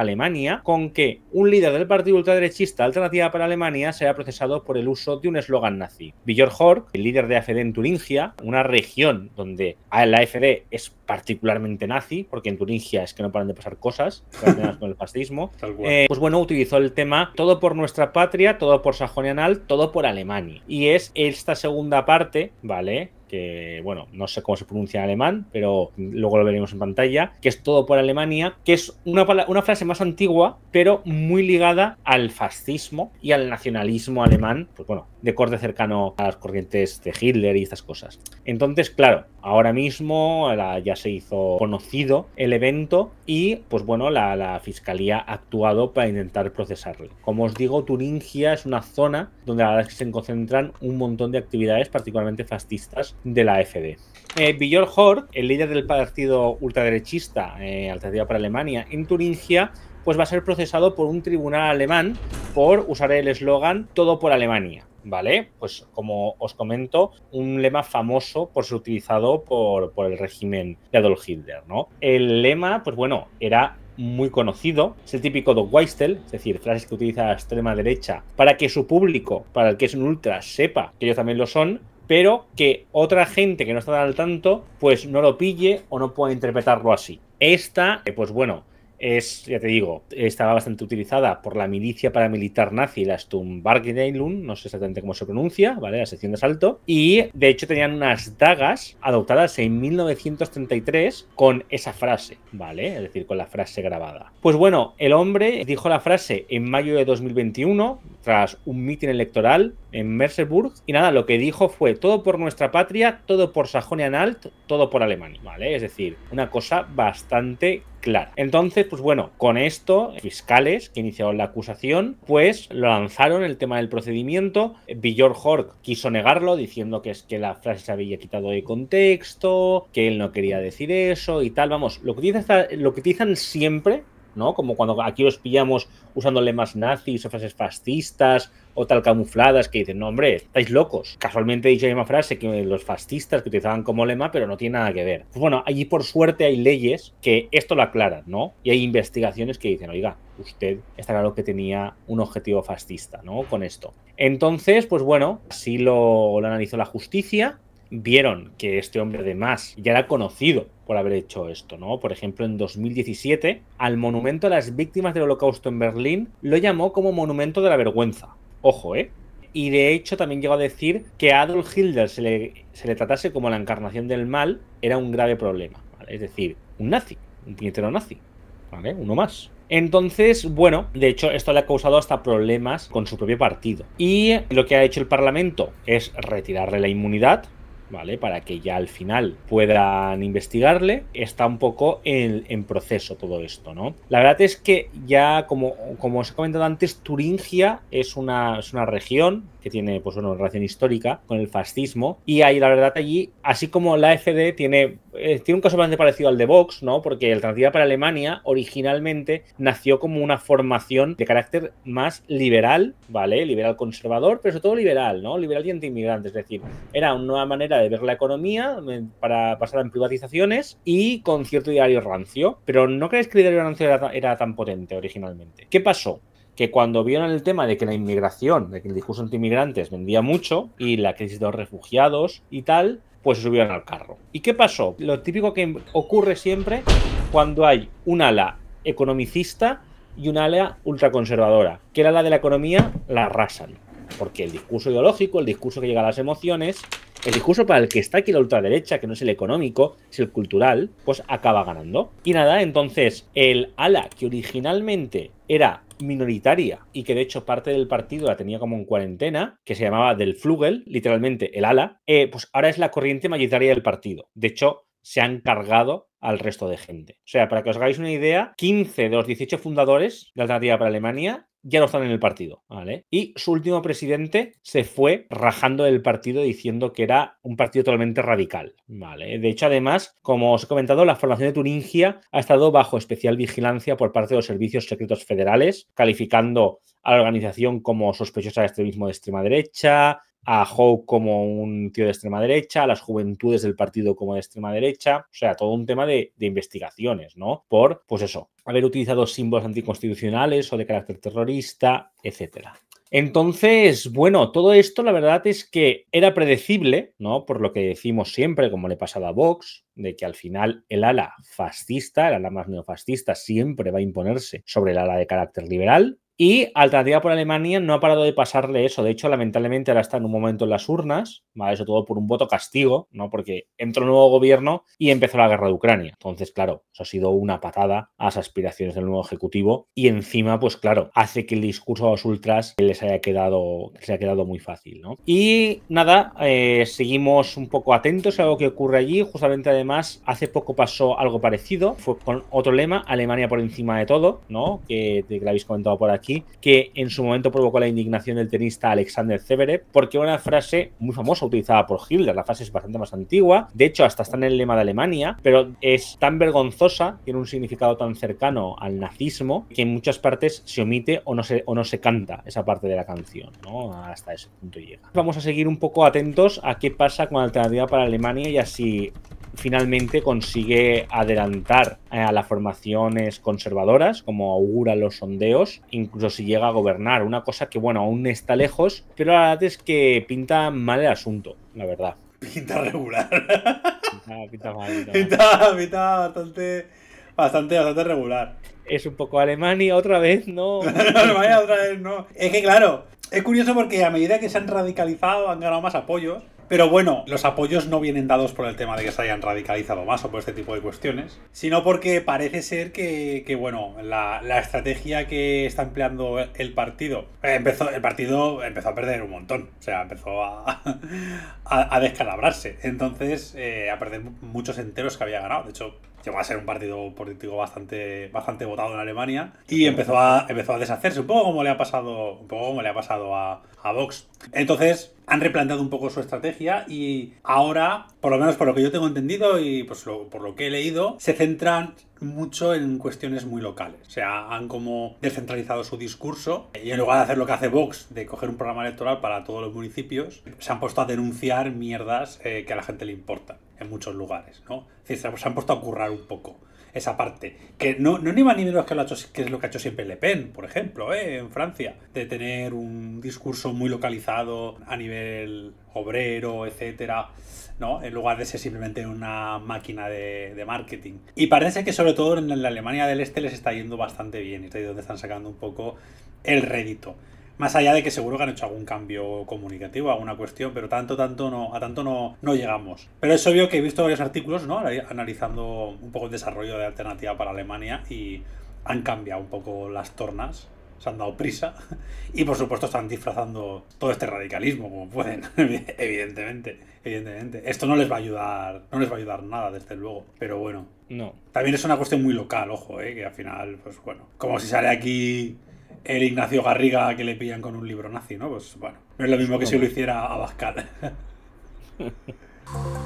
Alemania con que un líder del partido ultraderechista Alternativa para Alemania sea procesado por el uso de un eslogan nazi. Villor Hork, el líder de AfD en Turingia, una región donde la AfD es particularmente nazi, porque en Turingia es que no paran de pasar cosas relacionadas con el fascismo, eh, pues bueno, utilizó el tema todo por nuestra patria, todo por sajonia Anal todo por Alemania. Y es esta segunda parte, ¿vale? que bueno, no sé cómo se pronuncia en alemán, pero luego lo veremos en pantalla, que es todo por Alemania, que es una, una frase más antigua, pero muy ligada al fascismo y al nacionalismo alemán, pues bueno, de corte cercano a las corrientes de Hitler y estas cosas. Entonces, claro, ahora mismo ya se hizo conocido el evento y, pues bueno, la, fiscalía ha actuado para intentar procesarlo. Como os digo, Turingia es una zona donde la verdad que se concentran un montón de actividades, particularmente fascistas, de la FD. Eh, Björn Hort, el líder del partido ultraderechista eh, Alternativa para Alemania en Turingia, pues va a ser procesado por un tribunal alemán por usar el eslogan Todo por Alemania. ¿vale? Pues como os comento, un lema famoso por ser utilizado por, el régimen de Adolf Hitler, ¿no? El lema, pues bueno, era muy conocido, es el típico de Weistel, es decir, frases que utiliza la extrema derecha para que su público, para el que es un ultra, sepa que ellos también lo son, pero que otra gente que no está al tanto, pues no lo pille o no pueda interpretarlo así. Esta, eh, pues bueno, es, ya te digo, estaba bastante utilizada por la milicia paramilitar nazi, la no sé exactamente cómo se pronuncia, ¿vale? La sección de asalto. Y de hecho tenían unas dagas adoptadas en 1933 con esa frase, ¿vale? Es decir, con la frase grabada. Pues bueno, el hombre dijo la frase en mayo de 2021, tras un mitin electoral en Merseburg. Y nada, lo que dijo fue todo por nuestra patria, todo por Sajonia-Anhalt, todo por Alemania, ¿vale? Es decir, una cosa bastante Claro. Entonces, pues bueno, con esto, fiscales que iniciaron la acusación, pues lo lanzaron el tema del procedimiento. Villor Hork quiso negarlo diciendo que es que la frase se había quitado de contexto, que él no quería decir eso y tal. Vamos, lo que utilizan siempre ¿no? Como cuando aquí los pillamos usando lemas nazis o frases fascistas o tal camufladas que dicen, no, hombre, estáis locos. Casualmente he dicho la misma frase que los fascistas que utilizaban como lema, pero no tiene nada que ver. Pues bueno, allí por suerte hay leyes que esto lo aclaran, ¿no? Y hay investigaciones que dicen, oiga, usted está claro que tenía un objetivo fascista, ¿no? Con esto. Entonces, pues bueno, así lo analizó la justicia vieron que este hombre de más ya era conocido por haber hecho esto, ¿no? Por ejemplo, en 2017, al monumento a las víctimas del holocausto en Berlín lo llamó como monumento de la vergüenza. Ojo, ¿eh? Y de hecho también llegó a decir que a Adolf Hitler se le, tratase como la encarnación del mal era un grave problema, ¿vale? Es decir, un nazi, un puñetero nazi, ¿vale? Uno más. Entonces, bueno, de hecho esto le ha causado hasta problemas con su propio partido. Y lo que ha hecho el Parlamento es retirarle la inmunidad, ¿vale? Para que ya al final puedan investigarle. Está un poco en, en, proceso todo esto, ¿no? La verdad es que ya, como, como os he comentado antes, Turingia es una, es una región que tiene pues una relación histórica con el fascismo. Y ahí la verdad allí, así como la FD tiene, eh, tiene un caso bastante parecido al de Vox, ¿no? Porque el Alternativa para Alemania originalmente nació como una formación de carácter más liberal, ¿vale? Liberal conservador, pero sobre todo liberal, ¿no? Liberal y antiinmigrante, es decir, era una nueva manera de ver la economía eh, para pasar en privatizaciones y con cierto diario rancio. Pero ¿no crees que el diario rancio era tan potente originalmente? ¿Qué pasó? que cuando vieron el tema de que la inmigración, de que el discurso antiinmigrantes vendía mucho y la crisis de los refugiados y tal, pues subieron al carro. ¿Y qué pasó? Lo típico que ocurre siempre cuando hay un ala economicista y un ala ultraconservadora, que el ala de la economía la arrasan. Porque el discurso ideológico, el discurso que llega a las emociones, el discurso para el que está aquí la ultraderecha, que no es el económico, es el cultural, pues acaba ganando. Y nada, entonces el ala que originalmente era minoritaria y que de hecho parte del partido la tenía como en cuarentena, que se llamaba del Flugel, literalmente el ala, eh, pues ahora es la corriente mayoritaria del partido. De hecho, se han cargado al resto de gente. O sea, para que os hagáis una idea, 15 de los 18 fundadores de Alternativa para Alemania ya no están en el partido, ¿vale? Y su último presidente se fue rajando del partido diciendo que era un partido totalmente radical, ¿vale? De hecho, además, como os he comentado, la formación de Turingia ha estado bajo especial vigilancia por parte de los servicios secretos federales, calificando a la organización como sospechosa de extremismo de extrema derecha, a Howe como un tío de extrema derecha, a las juventudes del partido como de extrema derecha, o sea, todo un tema de, investigaciones, ¿no? Por, pues eso, haber utilizado símbolos anticonstitucionales o de carácter terrorista, etcétera. Entonces, bueno, todo esto la verdad es que era predecible, ¿no? Por lo que decimos siempre, como le pasaba a Vox, de que al final el ala fascista, el ala más neofascista, siempre va a imponerse sobre el ala de carácter liberal, y Alternativa por Alemania no ha parado de pasarle eso. De hecho, lamentablemente ahora está en un momento en las urnas, ¿vale? Eso todo por un voto castigo, ¿no? Porque entró el nuevo gobierno y empezó la guerra de Ucrania. Entonces, claro, eso ha sido una patada a las aspiraciones del nuevo ejecutivo. Y encima, pues claro, hace que el discurso a los ultras les haya quedado, quedado muy fácil, ¿no? Y nada, eh, seguimos un poco atentos a lo que ocurre allí. Justamente además, hace poco pasó algo parecido. Fue con otro lema, Alemania por encima de todo, ¿no? Que, que lo habéis comentado por aquí que en su momento provocó la indignación del tenista Alexander Zverev, porque una frase muy famosa utilizada por Hitler, la frase es bastante más antigua, de hecho hasta está en el lema de Alemania, pero es tan vergonzosa, tiene un significado tan cercano al nazismo, que en muchas partes se omite o no se, o no se canta esa parte de la canción, Hasta ese punto llega. Vamos a seguir un poco atentos a qué pasa con la alternativa para Alemania y así finalmente consigue adelantar eh, a las formaciones conservadoras, como auguran los sondeos, incluso si llega a gobernar. Una cosa que, bueno, aún está lejos, pero la verdad es que pinta mal el asunto, la verdad. Pinta regular. Pinta, pinta mal. Pinta, pinta, bastante, bastante, regular. Es un poco Alemania otra vez, ¿no? Alemania otra vez, no. Es que claro, es curioso porque a medida que se han radicalizado, han ganado más apoyos. Pero bueno, los apoyos no vienen dados por el tema de que se hayan radicalizado más o por este tipo de cuestiones, sino porque parece ser que, bueno, la, estrategia que está empleando el partido, eh, empezó, el partido empezó a perder un montón, o sea, empezó a, descalabrarse, entonces eh, a perder muchos enteros que había ganado, de hecho que va a ser un partido político bastante, bastante votado en Alemania y empezó a, empezó a deshacerse, un poco como le ha pasado, como le ha pasado a, Vox. Entonces han replanteado un poco su estrategia y ahora, por lo menos por lo que yo tengo entendido y pues por lo que he leído, se centran mucho en cuestiones muy locales. O sea, han como descentralizado su discurso y en lugar de hacer lo que hace Vox, de coger un programa electoral para todos los municipios, se han puesto a denunciar mierdas eh, que a la gente le importan en muchos lugares, ¿no? Es se, han puesto a currar un poco esa parte. Que no, no ni más ni menos que, lo ha hecho, que es lo que ha hecho siempre Le Pen, por ejemplo, ¿eh? en Francia, de tener un discurso muy localizado a nivel obrero, etcétera, ¿no? En lugar de ser simplemente una máquina de, marketing. Y parece que sobre todo en la Alemania del Este les está yendo bastante bien, y es ahí donde están sacando un poco el rédito. Más allá de que seguro que han hecho algún cambio comunicativo, alguna cuestión, pero tanto, tanto no, a tanto no, no llegamos. Pero es obvio que he visto varios artículos, ¿no? Analizando un poco el desarrollo de alternativa para Alemania y han cambiado un poco las tornas se han dado prisa y por supuesto están disfrazando todo este radicalismo como pueden evidentemente evidentemente esto no les va a ayudar no les va a ayudar nada desde luego pero bueno no también es una cuestión muy local ojo ¿eh? que al final pues bueno como si sale aquí el Ignacio Garriga que le pillan con un libro nazi, ¿no? Pues bueno, no es lo mismo que pues si lo hiciera Abascal.